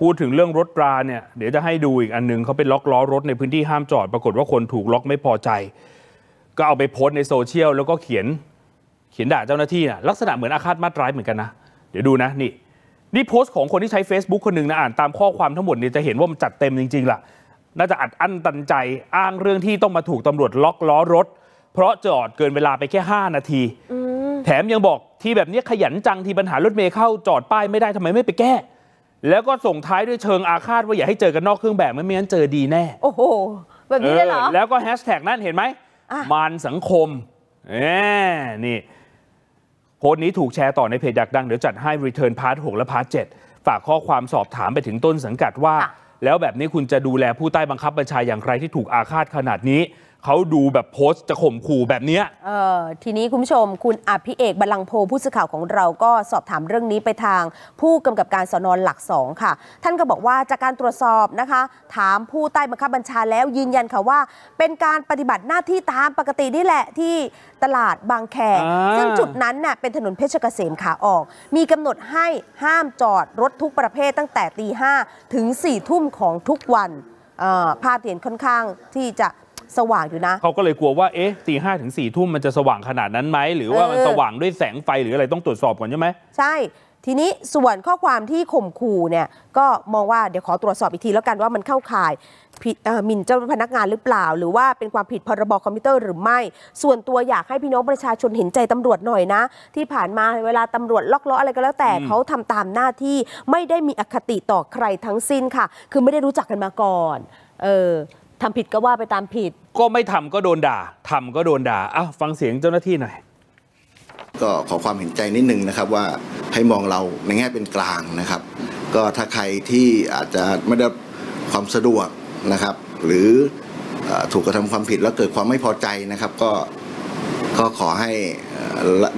พูดถึงเรื่องรถราเนี่ยเดี๋ยวจะให้ดูอีกอันหนึ่งเขาเป็นล็อกล้อรถในพื้นที่ห้ามจอดปรากฏว่าคนถูกล็อกไม่พอใจ ก็เอาไปโพสต์ในโซเชียลแล้วก็เขียนเขียนด่าเจ้าหน้าที่นะลักษณะเหมือนอาฆาตมาตร้ายเหมือนกันนะ เดี๋ยวดูนะนี่ นี่โพสต์ของคนที่ใช้ Facebook คนหนึ่งนะอ่านตามข้อความทั้งหมดเนี่ยจะเห็นว่ามันจัดเต็มจริงๆล่ะน่าจะอัดอั้นตันใจอ้างเรื่องที่ต้องมาถูกตำรวจล็อกล้อรถ เพราะจอดเกินเวลาไปแค่ 5 นาทีแถมยังบอกที่แบบนี้ขยันจังที่ปัญหารถเมย์เข้าจอดป้ายไม่ได้ทำไมไม่ไปแก้แล้วก็ส่งท้ายด้วยเชิงอาฆาตว่า อย่าให้เจอกันนอกเครื่องแบบไม่งั้นเจอดีแน่ โอ้โห แบบนี้เลยเหรอ แล้วก็แฮชแท็กนั่นเห็นไหมมารสังคมแหมนี่โพสต์นี้ถูกแชร์ต่อในเพจอยากดัง เดี๋ยวจัดให้ Return Part 6และ Part 7ฝากข้อความสอบถามไปถึงต้นสังกัดว่า แล้วแบบนี้คุณจะดูแลผู้ใต้บังคับบัญชาอย่างไรที่ถูกอาฆาตขนาดนี้เขาดูแบบโพสต์ จะข่มขู่แบบเนี้ยเออ ทีนี้คุณผู้ชม คุณอภิเอกบัลลังโพผู้สื่อข่าวของเราก็สอบถามเรื่องนี้ไปทางผู้กำกับการสอนอนหลักสองค่ะ ท่านก็บอกว่าจากการตรวจสอบนะคะ ถามผู้ใต้บังคับบัญชาแล้วยืนยันค่ะว่าเป็นการปฏิบัติหน้าที่ตามปกตินี่แหละ ที่ตลาดบางแคซึ่งจุดนั้นน่ยเป็นถนนเพชรเกษมขาออก มีกำหนดให้ห้ามจอดรถทุกประเภทตั้งแต่ตีห้าถึงสี่ทุ่มของทุกวันภาพเห็นค่อนข้างที่จะสว่างอยู่นะเขาก็เลยกลัวว่า เอ๊ะตีห้าถึงสี่ทุ่มมันจะสว่างขนาดนั้นไหม หรือว่ามันสว่างด้วยแสงไฟหรืออะไรต้องตรวจสอบก่อนใช่ไหมใช่ ทีนี้ส่วนข้อความที่ข่มขู่เนี่ยก็มองว่าเดี๋ยวขอตรวจสอบอีกทีแล้วกันว่ามันเข้าข่ายหมิ่นเจ้าพนักงานหรือเปล่า หรือว่าเป็นความผิดพรบคอมพิวเตอร์ หรือไม่ส่วนตัวอยากให้พี่น้องประชาชนเห็นใจตำรวจหน่อยนะ ที่ผ่านมาเวลาตำรวจล็อกล้ออะไรก็แล้วแต่เขาทำตามหน้าที่ไม่ได้มีอคติต่อใครทั้งสิ้นค่ะ คือไม่ได้รู้จักกันมาก่อนเออทำผิดก็ว่าไปตามผิด ก็ไม่ทำก็โดนด่า ทำก็โดนด่า อ้าวฟังเสียงเจ้าหน้าที่หน่อย ก็ขอความเห็นใจนิดนึงนะครับว่าให้มองเราในแง่เป็นกลางนะครับ ก็ถ้าใครที่อาจจะไม่ได้ความสะดวกนะครับ หรือถูกกระทำความผิดแล้วเกิดความไม่พอใจนะครับก็ก็ขอให้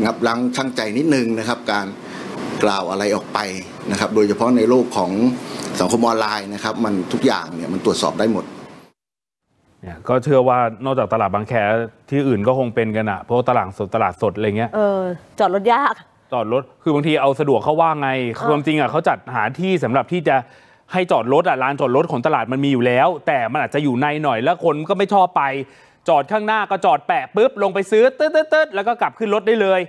งับลังชั่งใจนิดนึงนะครับ การกล่าวอะไรออกไปนะครับ โดยเฉพาะในโลกของสังคมออนไลน์นะครับ มันทุกอย่างเนี่ยมันตรวจสอบได้หมดก็เชื่อว่านอกจากตลาดบางแคที่อื่นก็คงเป็นกันอะเพราะตลาดสดตลาดสดอะไรเงี้ยเออจอดรถยาก จอดรถคือบางทีเอาสะดวกเข้าว่าไงความจริงอะเขาจัดหาที่สำหรับที่จะให้จอดรถอะลานจอดรถของตลาดมันมีอยู่แล้ว แต่มันอาจจะอยู่ในหน่อยแล้วคนก็ไม่ชอบไปจอดข้างหน้าก็จอดแปะปุ๊บลงไปซื้อเต๊ดเต๊ดแล้วก็กลับขึ้นรถได้เลย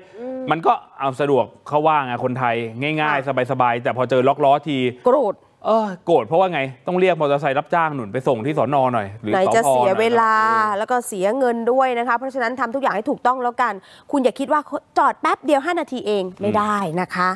มันก็เอาสะดวกเข้าว่าไงคนไทย ง่ายๆ สบาย ๆ แต่พอเจอล็อกล้อทีโกรธเออโกรธเพราะว่าไง ต้องเรียกมอเตอร์ไซค์รับจ้างหนุนไปส่งที่สอนอหน่อย หรือไหนจะเสียเวลาแล้วก็เสียเงินด้วยนะคะ เพราะฉะนั้นทำทุกอย่างให้ถูกต้องแล้วกัน คุณอย่าคิดว่าจอดแป๊บเดียว 5 นาทีเองไม่ได้นะคะ